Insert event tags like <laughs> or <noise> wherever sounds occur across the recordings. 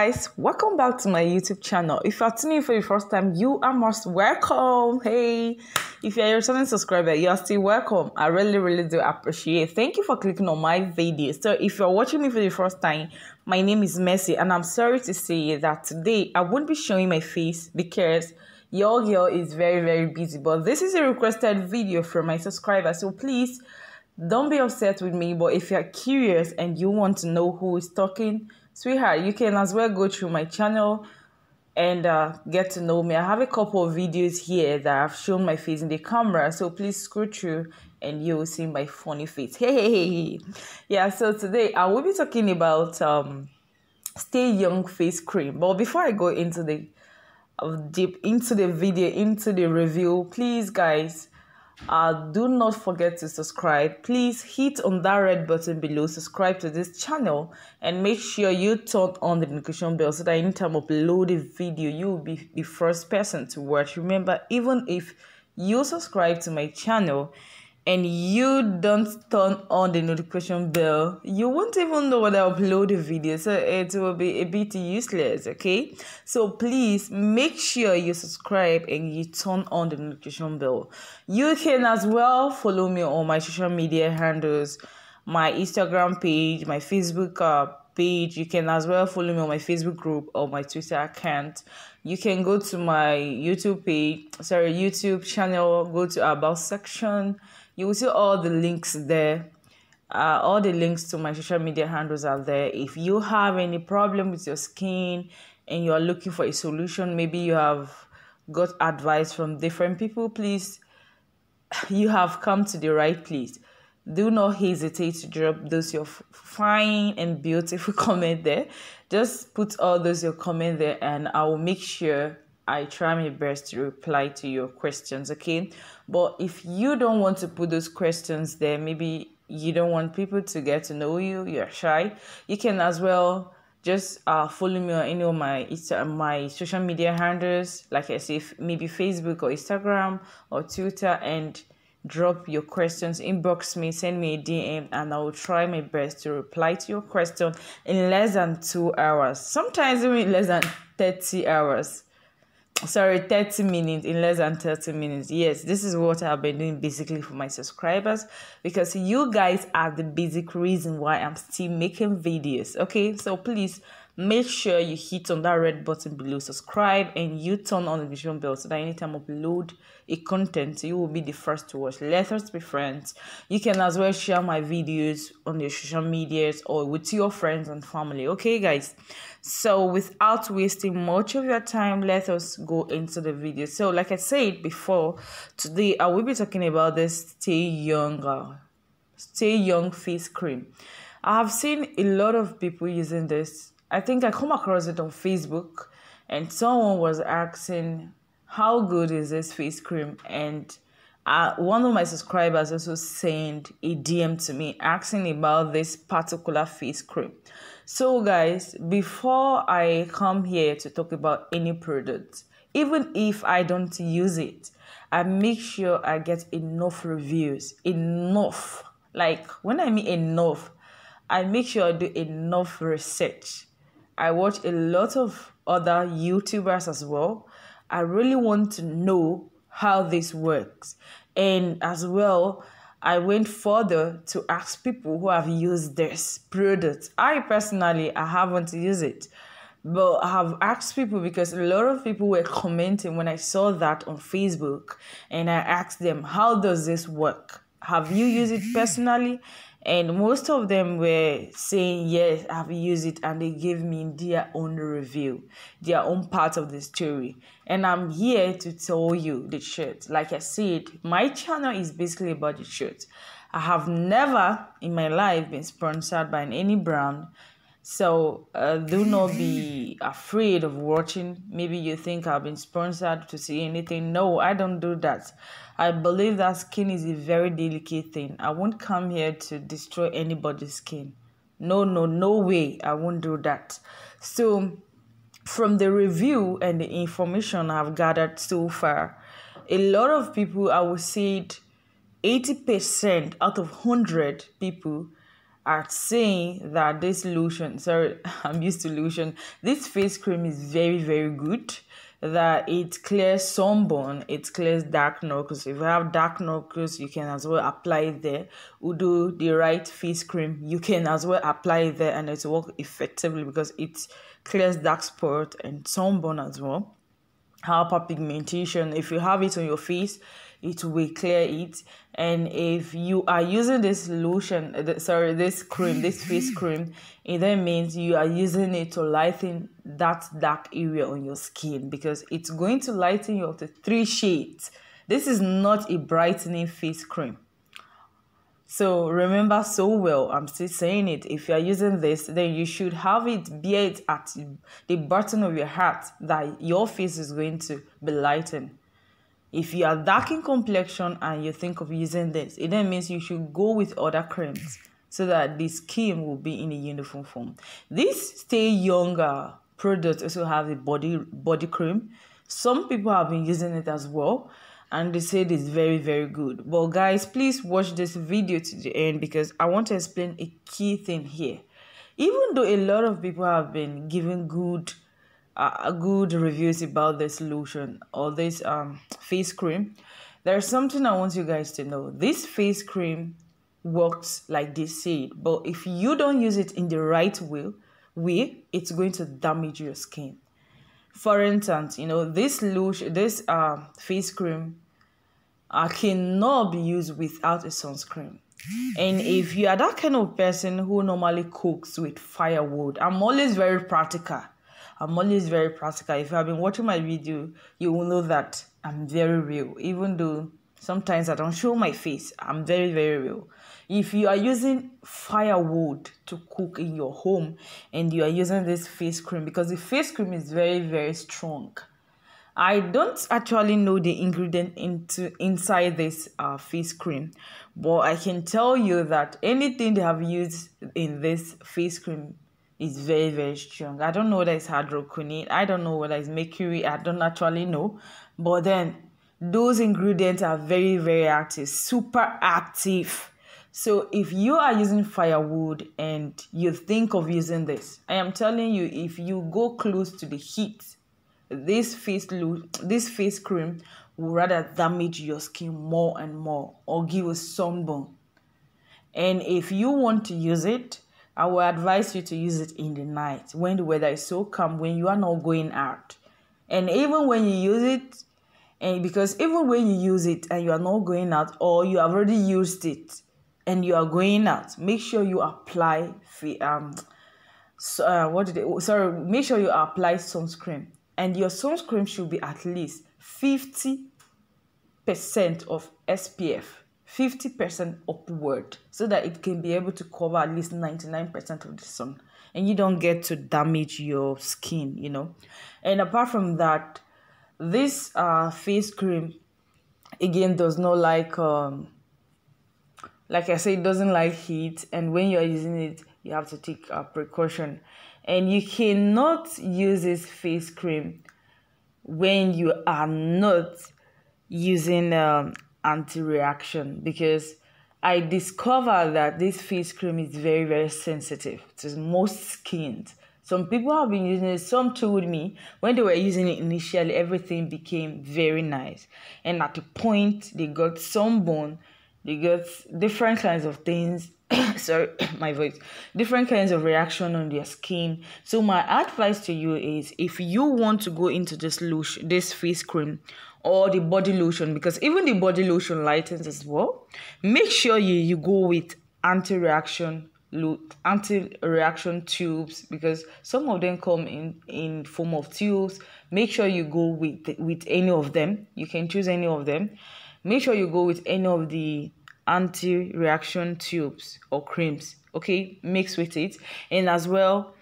guys, welcome back to my YouTube channel. If you're tuning in for the first time, you are most welcome. Hey, if you're a returning subscriber, you're still welcome. I really, really do appreciate. Thank you for clicking on my video. So if you're watching me for the first time, my name is Mercy and I'm sorry to say that today I won't be showing my face because your girl is very, very busy. But this is a requested video from my subscriber, so please don't be upset with me. But if you're curious and you want to know who is talking, sweetheart, you can as well go through my channel and uh, get to know me. I have a couple of videos here that I've shown my face in the camera, so please scroll through and you will see my funny face. <laughs> Hey, hey, hey. yeah. So today I will be talking about um, Stay Young face cream. But before I go into the uh, deep into the video into the review, please guys uh, do not forget to subscribe. Please hit on that red button below, subscribe to this channel, and make sure you turn on the notification bell so that anytime I upload a video, you will be the first person to watch. Remember, even if you subscribe to my channel, and you don't turn on the notification bell, you won't even know when I upload a video. So it will be a bit useless, okay? So please make sure you subscribe and you turn on the notification bell. You can as well follow me on my social media handles, my Instagram page, my Facebook uh, page. You can as well follow me on my Facebook group or my Twitter account. You can go to my YouTube page, sorry, YouTube channel, go to about section you will see all the links there uh, all the links to my social media handles are there if you have any problem with your skin and you are looking for a solution maybe you have got advice from different people please you have come to the right place do not hesitate to drop those your fine and beautiful <laughs> comment there just put all those your comment there and i will make sure I try my best to reply to your questions, okay? But if you don't want to put those questions there, maybe you don't want people to get to know you, you're shy, you can as well just uh, follow me on any of my uh, my social media handles, like I say, maybe Facebook or Instagram or Twitter, and drop your questions, inbox me, send me a DM, and I will try my best to reply to your question in less than two hours. Sometimes even less than 30 hours sorry 30 minutes in less than 30 minutes yes this is what i've been doing basically for my subscribers because you guys are the basic reason why i'm still making videos okay so please make sure you hit on that red button below subscribe and you turn on the vision bell so that anytime I upload a content you will be the first to watch let us be friends you can as well share my videos on your social medias or with your friends and family okay guys so without wasting much of your time let us go into the video so like i said before today i will be talking about this stay younger uh, stay young face cream i have seen a lot of people using this I think I come across it on Facebook, and someone was asking, "How good is this face cream?" And uh, one of my subscribers also sent a DM to me asking about this particular face cream. So, guys, before I come here to talk about any product, even if I don't use it, I make sure I get enough reviews. Enough. Like, when I mean enough, I make sure I do enough research I watch a lot of other YouTubers as well. I really want to know how this works. And as well, I went further to ask people who have used this product. I personally, I haven't used it, but I have asked people because a lot of people were commenting when I saw that on Facebook, and I asked them, "How does this work? Have you used it personally?" and most of them were saying yes i've used it and they gave me their own review their own part of the story and i'm here to tell you the truth like i said my channel is basically about the truth i have never in my life been sponsored by any brand so uh, do not be afraid of watching. Maybe you think I've been sponsored to see anything. No, I don't do that. I believe that skin is a very delicate thing. I won't come here to destroy anybody's skin. No, no, no way. I won't do that. So, from the review and the information I've gathered so far, a lot of people, I would say 80% out of 100 people are saying that this lotion, sorry, <laughs> I'm used to lotion, this face cream is very, very good. That it clears sunburn, it clears dark knuckles. If you have dark knuckles, you can as well apply it there. Udo, the right face cream, you can as well apply it there and it works effectively because it clears dark spot and sunburn as well. pigmentation if you have it on your face, it will clear it and if you are using this lotion uh, sorry this cream this face cream it then means you are using it to lighten that dark area on your skin because it's going to lighten you up to three shades this is not a brightening face cream so remember so well, I'm still saying it. If you are using this, then you should have it be it at the bottom of your heart that your face is going to be lightened. If you are dark in complexion and you think of using this, it then means you should go with other creams so that the skin will be in a uniform form. This Stay Younger product also have a body body cream. Some people have been using it as well and they said it's very very good. But guys, please watch this video to the end because I want to explain a key thing here. Even though a lot of people have been giving good uh, good reviews about this solution or this um, face cream, there's something I want you guys to know. This face cream works like they said, but if you don't use it in the right way, way it's going to damage your skin. For instance, you know this lotion, this uh, face cream uh, cannot be used without a sunscreen. And if you are that kind of person who normally cooks with firewood, I'm always very practical. I'm always very practical. If you have been watching my video, you will know that I'm very real. Even though sometimes I don't show my face, I'm very, very real. If you are using firewood to cook in your home and you are using this face cream, because the face cream is very, very strong. I don't actually know the ingredient into inside this uh, face cream, but I can tell you that anything they have used in this face cream is very very strong. I don't know whether it's hydroquinone. I don't know whether it's mercury. I don't actually know, but then those ingredients are very very active, super active. So if you are using firewood and you think of using this, I am telling you, if you go close to the heat, this face lo- this face cream will rather damage your skin more and more or give a sunburn. And if you want to use it, I will advise you to use it in the night when the weather is so calm, when you are not going out. And even when you use it, and because even when you use it and you are not going out, or you have already used it and you are going out, make sure you apply um, so, uh, what did oh, sorry, make sure you apply sunscreen. And your sunscreen should be at least 50% of SPF. 50% upward so that it can be able to cover at least 99% of the sun and you don't get to damage your skin, you know. And apart from that, this uh, face cream again does not like, um, like I said, doesn't like heat. And when you're using it, you have to take a uh, precaution. And you cannot use this face cream when you are not using um, anti reaction because I discovered that this face cream is very, very sensitive to most skins. Some people have been using it, some told me when they were using it initially, everything became very nice. And at the point, they got sunburn, they got different kinds of things. <coughs> Sorry, <coughs> my voice. Different kinds of reaction on their skin. So my advice to you is, if you want to go into this lotion, this face cream, or the body lotion because even the body lotion lightens as well make sure you, you go with anti-reaction anti-reaction tubes because some of them come in in form of tubes make sure you go with with any of them you can choose any of them make sure you go with any of the anti-reaction tubes or creams okay mix with it and as well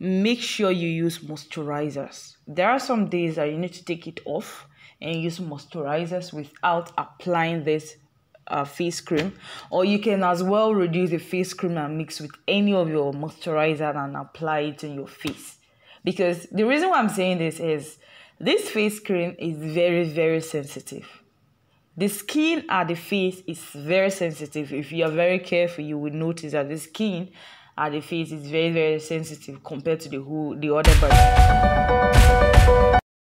make sure you use moisturizers there are some days that you need to take it off and use moisturizers without applying this uh, face cream or you can as well reduce the face cream and mix with any of your moisturizer and apply it on your face because the reason why i'm saying this is this face cream is very very sensitive the skin at the face is very sensitive if you are very careful you will notice that the skin at the face is very very sensitive compared to the whole the other body